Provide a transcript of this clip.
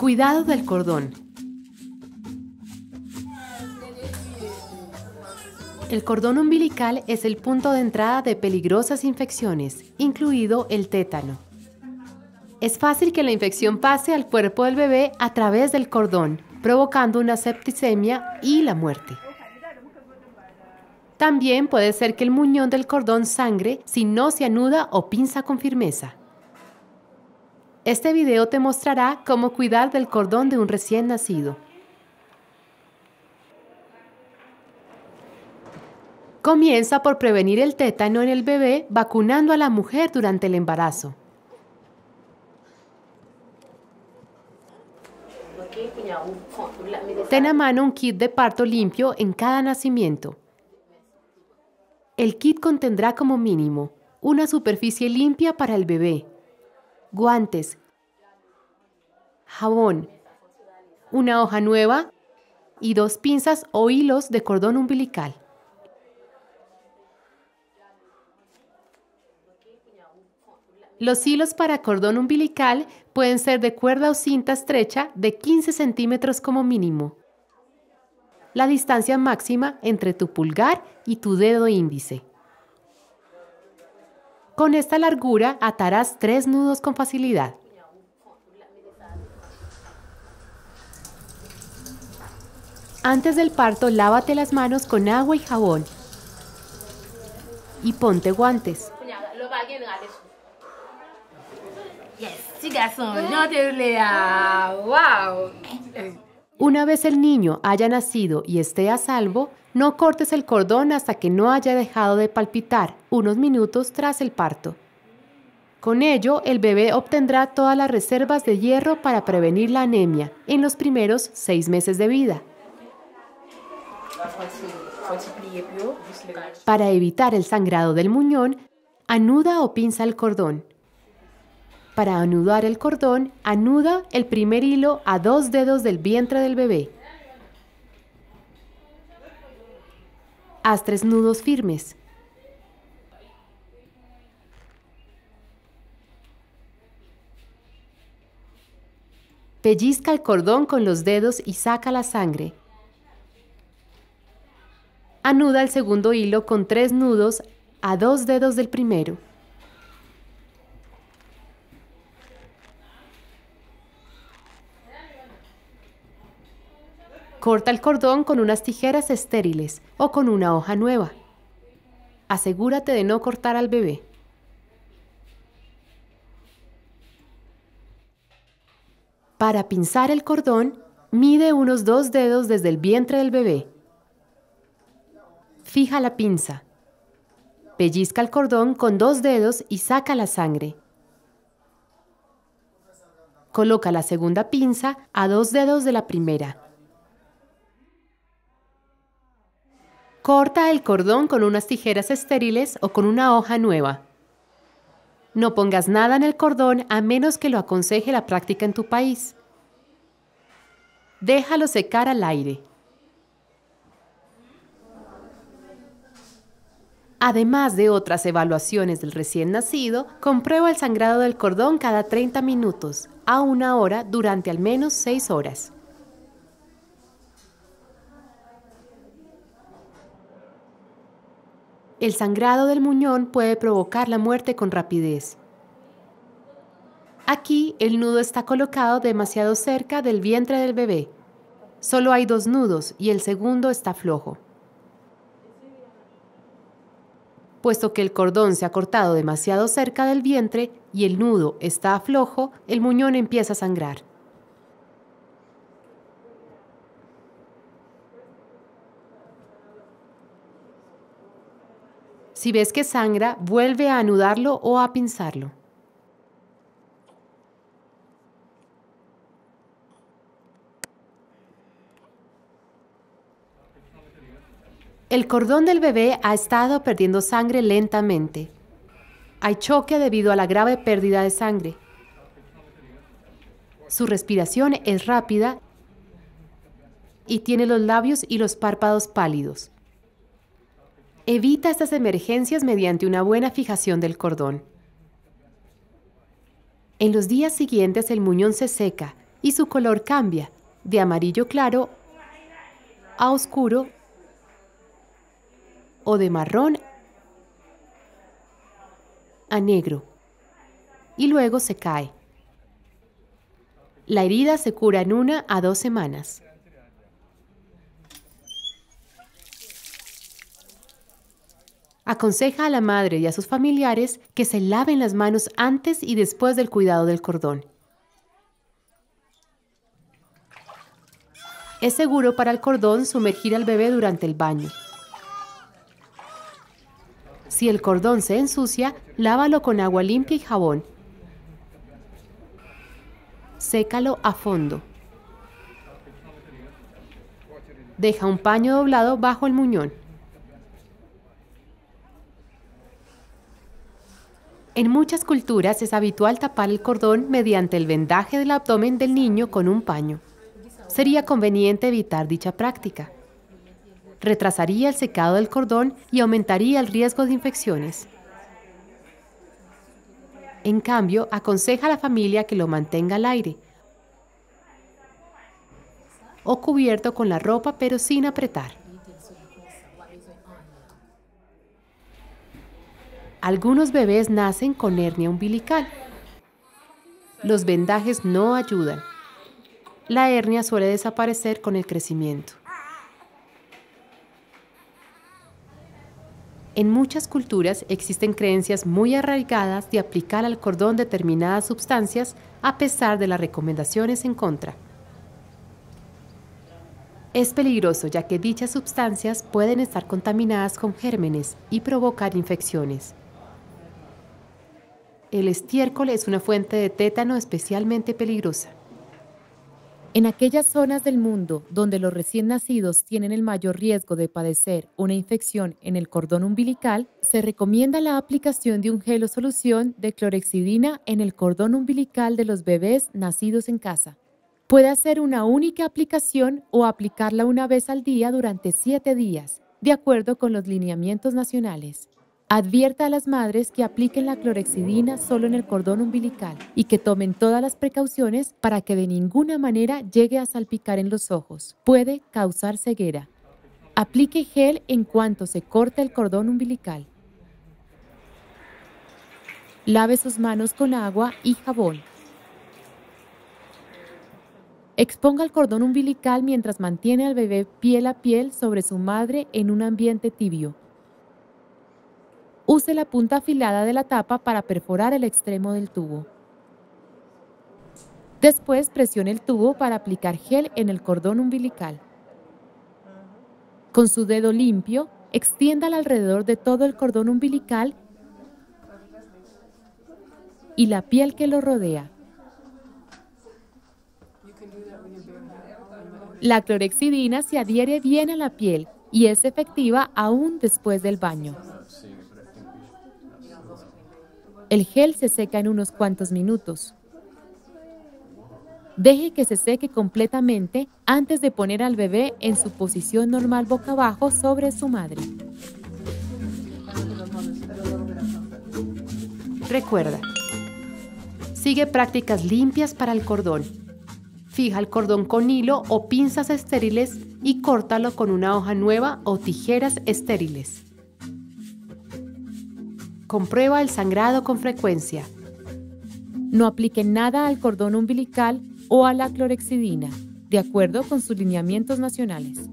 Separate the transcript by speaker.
Speaker 1: Cuidado del cordón. El cordón umbilical es el punto de entrada de peligrosas infecciones, incluido el tétano. Es fácil que la infección pase al cuerpo del bebé a través del cordón, provocando una septicemia y la muerte. También puede ser que el muñón del cordón sangre si no se anuda o pinza con firmeza. Este video te mostrará cómo cuidar del cordón de un recién nacido. Comienza por prevenir el tétano en el bebé vacunando a la mujer durante el embarazo. Ten a mano un kit de parto limpio en cada nacimiento. El kit contendrá como mínimo una superficie limpia para el bebé, guantes, jabón, una hoja nueva y dos pinzas o hilos de cordón umbilical. Los hilos para cordón umbilical pueden ser de cuerda o cinta estrecha de 15 centímetros como mínimo. La distancia máxima entre tu pulgar y tu dedo índice. Con esta largura atarás tres nudos con facilidad. Antes del parto, lávate las manos con agua y jabón y ponte guantes. wow. Eh, una vez el niño haya nacido y esté a salvo, no cortes el cordón hasta que no haya dejado de palpitar unos minutos tras el parto. Con ello, el bebé obtendrá todas las reservas de hierro para prevenir la anemia en los primeros seis meses de vida. Para evitar el sangrado del muñón, anuda o pinza el cordón. Para anudar el cordón, anuda el primer hilo a dos dedos del vientre del bebé. Haz tres nudos firmes. Pellizca el cordón con los dedos y saca la sangre. Anuda el segundo hilo con tres nudos a dos dedos del primero. Corta el cordón con unas tijeras estériles o con una hoja nueva. Asegúrate de no cortar al bebé. Para pinzar el cordón, mide unos dos dedos desde el vientre del bebé. Fija la pinza. Pellizca el cordón con dos dedos y saca la sangre. Coloca la segunda pinza a dos dedos de la primera. Corta el cordón con unas tijeras estériles o con una hoja nueva. No pongas nada en el cordón a menos que lo aconseje la práctica en tu país. Déjalo secar al aire. Además de otras evaluaciones del recién nacido, comprueba el sangrado del cordón cada 30 minutos, a una hora durante al menos 6 horas. El sangrado del muñón puede provocar la muerte con rapidez. Aquí el nudo está colocado demasiado cerca del vientre del bebé. Solo hay dos nudos y el segundo está flojo. Puesto que el cordón se ha cortado demasiado cerca del vientre y el nudo está flojo, el muñón empieza a sangrar. Si ves que sangra, vuelve a anudarlo o a pinzarlo. El cordón del bebé ha estado perdiendo sangre lentamente. Hay choque debido a la grave pérdida de sangre. Su respiración es rápida y tiene los labios y los párpados pálidos. Evita estas emergencias mediante una buena fijación del cordón. En los días siguientes el muñón se seca y su color cambia de amarillo claro a oscuro o de marrón a negro y luego se cae. La herida se cura en una a dos semanas. aconseja a la madre y a sus familiares que se laven las manos antes y después del cuidado del cordón. Es seguro para el cordón sumergir al bebé durante el baño. Si el cordón se ensucia, lávalo con agua limpia y jabón. Sécalo a fondo. Deja un paño doblado bajo el muñón. En muchas culturas es habitual tapar el cordón mediante el vendaje del abdomen del niño con un paño. Sería conveniente evitar dicha práctica. Retrasaría el secado del cordón y aumentaría el riesgo de infecciones. En cambio, aconseja a la familia que lo mantenga al aire o cubierto con la ropa pero sin apretar. Algunos bebés nacen con hernia umbilical. Los vendajes no ayudan. La hernia suele desaparecer con el crecimiento. En muchas culturas existen creencias muy arraigadas de aplicar al cordón determinadas sustancias a pesar de las recomendaciones en contra. Es peligroso ya que dichas sustancias pueden estar contaminadas con gérmenes y provocar infecciones. El estiércol es una fuente de tétano especialmente peligrosa. En aquellas zonas del mundo donde los recién nacidos tienen el mayor riesgo de padecer una infección en el cordón umbilical, se recomienda la aplicación de un gel o solución de clorexidina en el cordón umbilical de los bebés nacidos en casa. Puede hacer una única aplicación o aplicarla una vez al día durante siete días, de acuerdo con los lineamientos nacionales. Advierta a las madres que apliquen la clorexidina solo en el cordón umbilical y que tomen todas las precauciones para que de ninguna manera llegue a salpicar en los ojos. Puede causar ceguera. Aplique gel en cuanto se corte el cordón umbilical. Lave sus manos con agua y jabón. Exponga el cordón umbilical mientras mantiene al bebé piel a piel sobre su madre en un ambiente tibio. Use la punta afilada de la tapa para perforar el extremo del tubo. Después presione el tubo para aplicar gel en el cordón umbilical. Con su dedo limpio, extienda alrededor de todo el cordón umbilical y la piel que lo rodea. La clorexidina se adhiere bien a la piel y es efectiva aún después del baño. El gel se seca en unos cuantos minutos. Deje que se seque completamente antes de poner al bebé en su posición normal boca abajo sobre su madre. Recuerda, sigue prácticas limpias para el cordón. Fija el cordón con hilo o pinzas estériles y córtalo con una hoja nueva o tijeras estériles. Comprueba el sangrado con frecuencia. No aplique nada al cordón umbilical o a la clorexidina, de acuerdo con sus lineamientos nacionales.